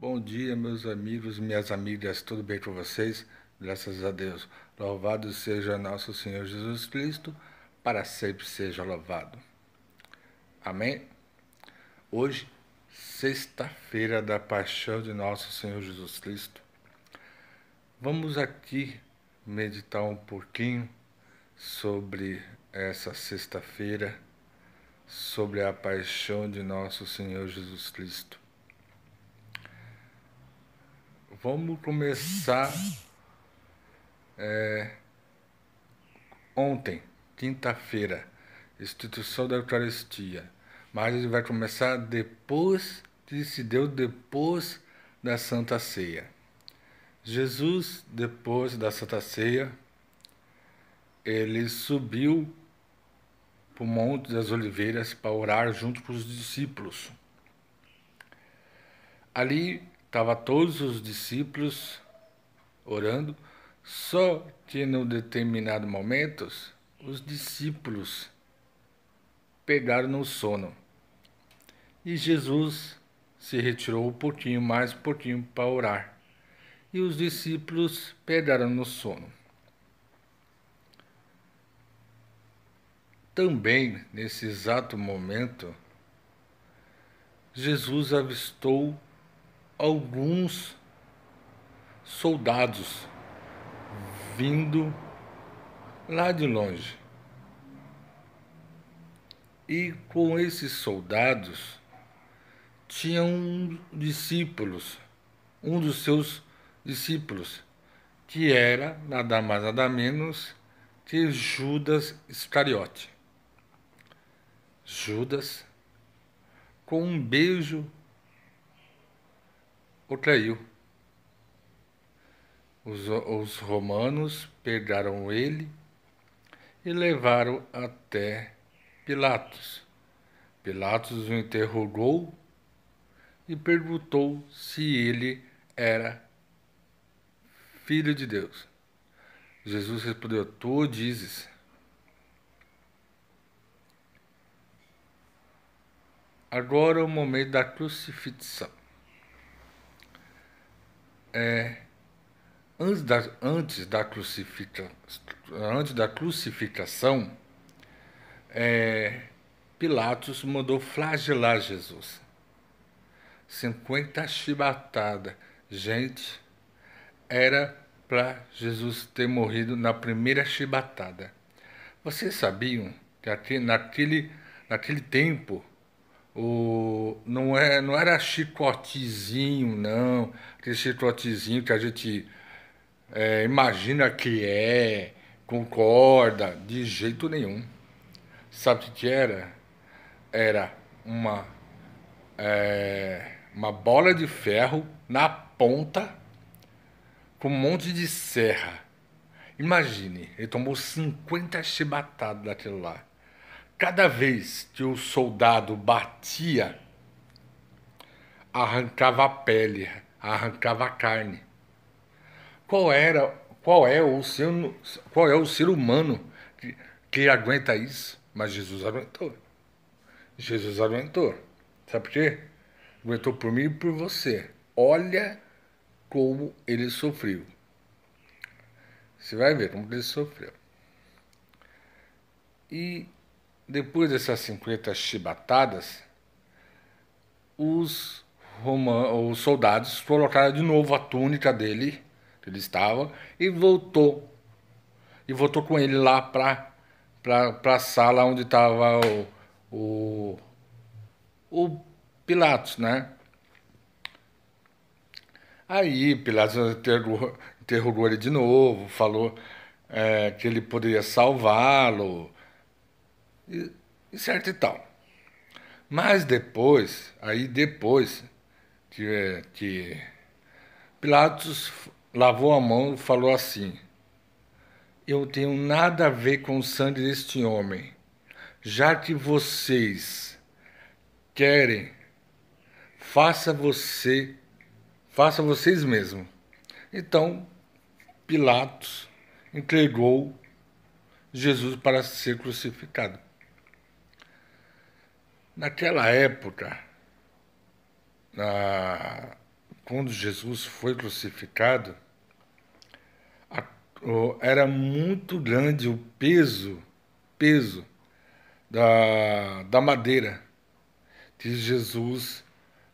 Bom dia, meus amigos, minhas amigas, tudo bem com vocês? Graças a Deus. Louvado seja nosso Senhor Jesus Cristo, para sempre seja louvado. Amém? Hoje, sexta-feira da paixão de nosso Senhor Jesus Cristo, vamos aqui meditar um pouquinho sobre essa sexta-feira, sobre a paixão de nosso Senhor Jesus Cristo vamos começar é, ontem, quinta-feira, instituição da Eucaristia. Mas ele vai começar depois que se deu depois da Santa Ceia. Jesus, depois da Santa Ceia, ele subiu para o Monte das Oliveiras para orar junto com os discípulos. Ali Estava todos os discípulos orando, só que num determinado momento os discípulos pegaram no sono. E Jesus se retirou um pouquinho mais, um pouquinho para orar. E os discípulos pegaram no sono. Também, nesse exato momento, Jesus avistou alguns soldados vindo lá de longe. E com esses soldados tinham discípulos, um dos seus discípulos, que era nada mais nada menos que Judas Iscariote. Judas, com um beijo o traiu. Os, os romanos pegaram ele e levaram até Pilatos. Pilatos o interrogou e perguntou se ele era filho de Deus. Jesus respondeu: Tu dizes. Agora é o momento da crucifixão é, antes, da, antes, da crucifica, antes da crucificação, é, Pilatos mandou flagelar Jesus. 50 chibatadas. Gente, era para Jesus ter morrido na primeira chibatada. Vocês sabiam que naquele, naquele tempo o, não, é, não era chicotezinho, não. Aquele chicotezinho que a gente é, imagina que é, concorda, de jeito nenhum. Sabe o que era? Era uma, é, uma bola de ferro na ponta com um monte de serra. Imagine, ele tomou 50 chibatadas daquilo lá. Cada vez que o soldado batia, arrancava a pele, arrancava a carne. Qual era, qual é o ser, qual é o ser humano que, que aguenta isso? Mas Jesus aguentou. Jesus aguentou. Sabe por quê? Aguentou por mim e por você. Olha como ele sofreu. Você vai ver como ele sofreu. E depois dessas 50 chibatadas, os, os soldados colocaram de novo a túnica dele, que ele estava, e voltou. E voltou com ele lá para a sala onde estava o, o, o Pilatos, né? Aí Pilatos interrogou, interrogou ele de novo, falou é, que ele poderia salvá-lo, e, e certo e tal. Mas depois, aí depois que, é, que Pilatos lavou a mão e falou assim: Eu tenho nada a ver com o sangue deste homem, já que vocês querem, faça você, faça vocês mesmo Então Pilatos entregou Jesus para ser crucificado. Naquela época, na, quando Jesus foi crucificado, a, o, era muito grande o peso, peso da, da madeira que Jesus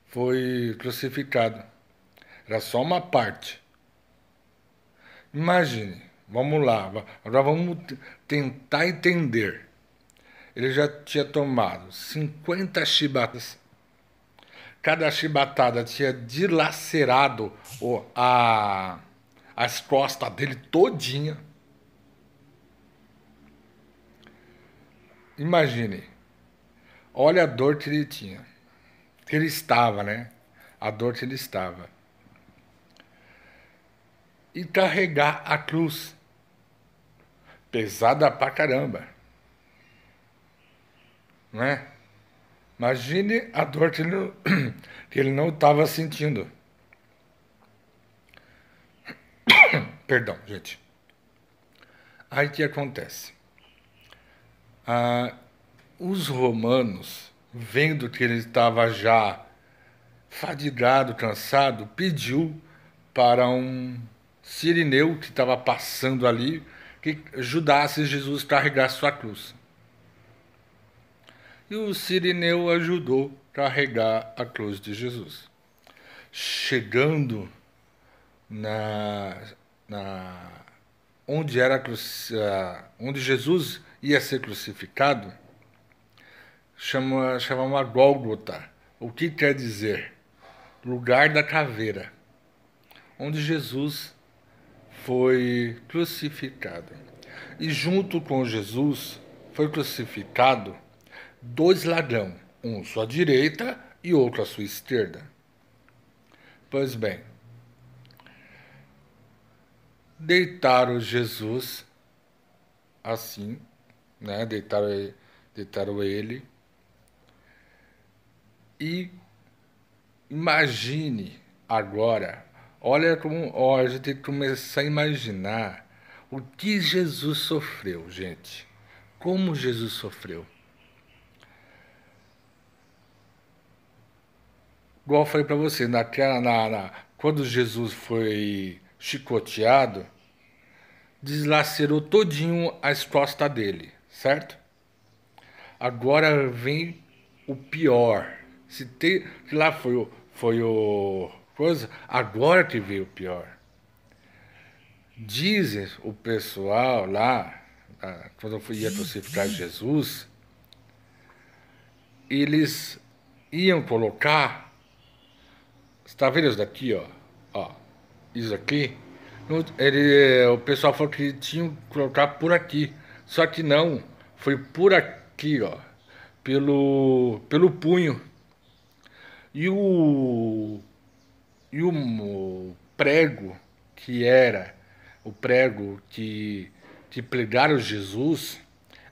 foi crucificado. Era só uma parte. Imagine, vamos lá, agora vamos tentar entender ele já tinha tomado 50 chibatadas. Cada chibatada tinha dilacerado a a, as costas dele todinha. Imagine, olha a dor que ele tinha. Que ele estava, né? A dor que ele estava. E carregar a cruz. Pesada pra caramba né? Imagine a dor que ele, que ele não estava sentindo. Perdão, gente. Aí que acontece? Ah, os romanos, vendo que ele estava já fadigado, cansado, pediu para um sirineu que estava passando ali que ajudasse Jesus a carregar sua cruz e o Sirineu ajudou a carregar a cruz de Jesus. Chegando na, na onde era onde Jesus ia ser crucificado, chama uma Gólgota, o que quer dizer lugar da caveira, onde Jesus foi crucificado. E junto com Jesus foi crucificado dois ladrão, um à sua direita e outro à sua esquerda. Pois bem, deitaram Jesus assim, né? deitaram, deitaram ele. E imagine agora, olha como ó, a gente tem que começar a imaginar o que Jesus sofreu, gente. Como Jesus sofreu. Igual eu falei para você, naquela, na, na, quando Jesus foi chicoteado, deslacerou todinho as costas dele, certo? Agora vem o pior. Se tem, lá foi o, foi o coisa, agora que veio o pior. Dizem o pessoal lá, ah, quando eu ia crucificar Jesus, eles iam colocar está vendo isso daqui, ó? Ó, isso aqui. Ele, o pessoal falou que tinha que colocar por aqui. Só que não, foi por aqui, ó. Pelo, pelo punho. E o, e o, o prego que era o prego que, que pregaram Jesus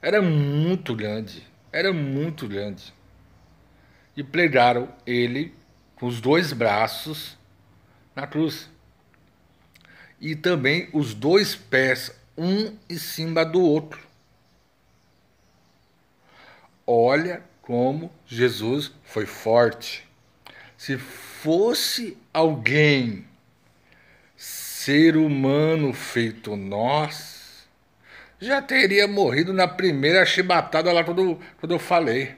era muito grande. Era muito grande. E pregaram ele com os dois braços na cruz. E também os dois pés, um em cima do outro. Olha como Jesus foi forte. Se fosse alguém, ser humano feito nós, já teria morrido na primeira chibatada lá quando, quando eu falei.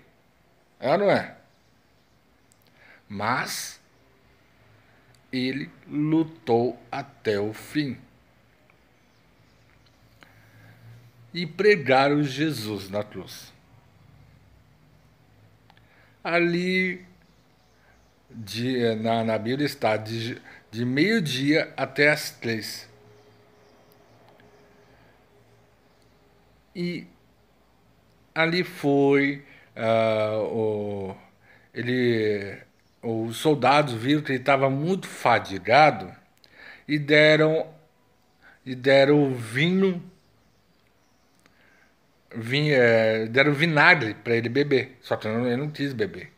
É, não é? Mas ele lutou até o fim. E pregaram Jesus na cruz. Ali, de, na, na Bíblia está de, de meio-dia até as três. E ali foi uh, o, ele os soldados viram que ele estava muito fadigado e deram e deram vinho vin, é, deram vinagre para ele beber só que ele não, quis beber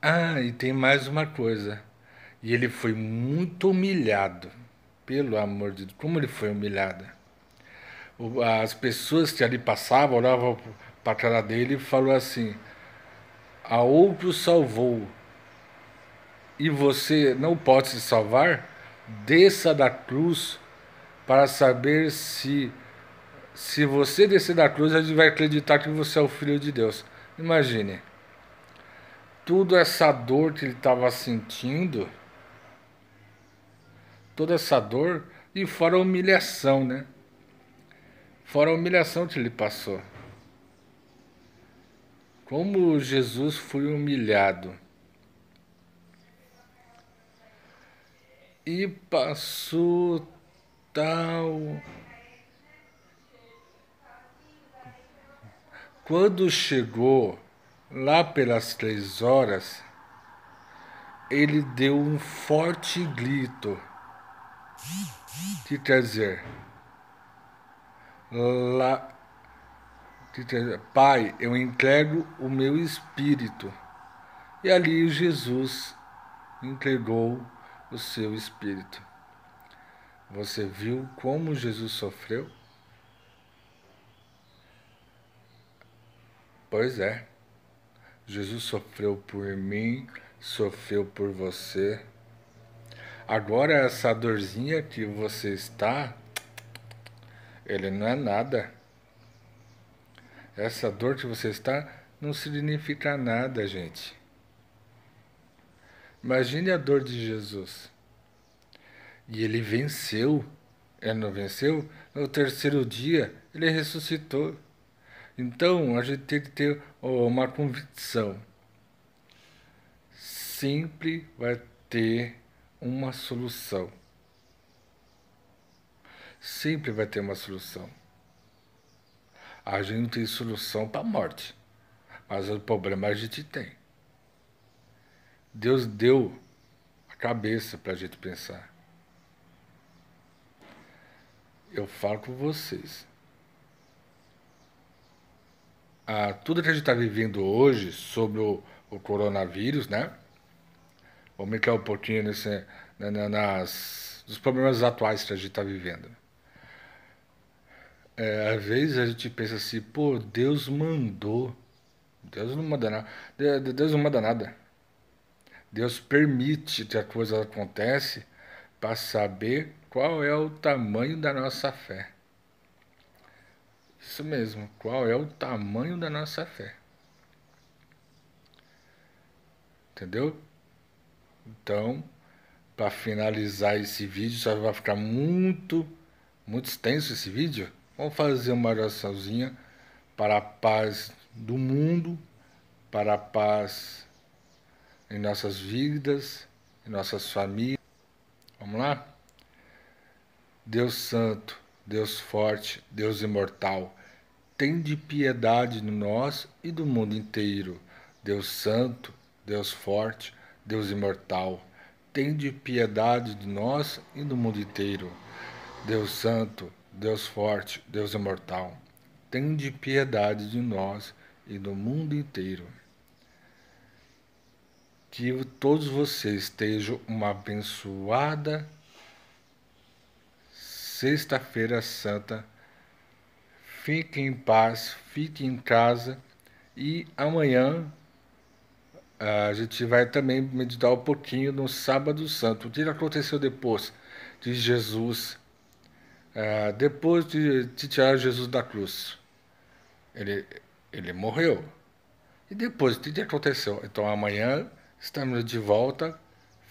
ah e tem mais uma coisa e ele foi muito humilhado pelo amor de Deus como ele foi humilhado as pessoas que ali passavam olhavam para a cara dele e falou assim: A outro salvou, e você não pode se salvar? Desça da cruz para saber se se você descer da cruz, a gente vai acreditar que você é o filho de Deus. Imagine. Toda essa dor que ele estava sentindo, toda essa dor e fora a humilhação, né? Fora a humilhação que ele passou. Como Jesus foi humilhado e passou tal. Quando chegou lá pelas três horas, ele deu um forte grito. Que quer dizer, lá Pai, eu entrego o meu espírito. E ali Jesus entregou o seu espírito. Você viu como Jesus sofreu? Pois é. Jesus sofreu por mim, sofreu por você. Agora essa dorzinha que você está, ele não é nada. Essa dor que você está não significa nada, gente. Imagine a dor de Jesus. E ele venceu. Ele não venceu? No terceiro dia, ele ressuscitou. Então, a gente tem que ter uma convicção. Sempre vai ter uma solução. Sempre vai ter uma solução. A gente não tem solução para a morte, mas o problema a gente tem. Deus deu a cabeça para a gente pensar. Eu falo com vocês. Ah, tudo que a gente está vivendo hoje sobre o, o coronavírus, né? Vamos ficar um pouquinho nesse, na, na, nas, nos problemas atuais que a gente está vivendo. É, às vezes a gente pensa assim, pô, Deus mandou. Deus não manda nada. Deus não manda nada. Deus permite que a coisa acontece para saber qual é o tamanho da nossa fé. Isso mesmo, qual é o tamanho da nossa fé. Entendeu? Então, para finalizar esse vídeo, só vai ficar muito, muito extenso esse vídeo. Vamos fazer uma oraçãozinha para a paz do mundo, para a paz em nossas vidas, em nossas famílias. Vamos lá? Deus Santo, Deus Forte, Deus Imortal, tem de piedade de nós e do mundo inteiro. Deus Santo, Deus Forte, Deus Imortal, tem de piedade de nós e do mundo inteiro. Deus Santo, Deus forte, Deus imortal, tende piedade de nós e do mundo inteiro. Que todos vocês estejam uma abençoada Sexta-feira Santa. Fiquem em paz, fiquem em casa e amanhã a gente vai também meditar um pouquinho no Sábado Santo. O que aconteceu depois de Jesus? É, depois de, de tirar Jesus da cruz, ele, ele morreu. E depois, o que aconteceu? Então, amanhã estamos de volta.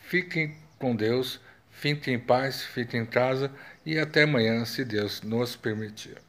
Fiquem com Deus, fiquem em paz, fiquem em casa e até amanhã, se Deus nos permitir.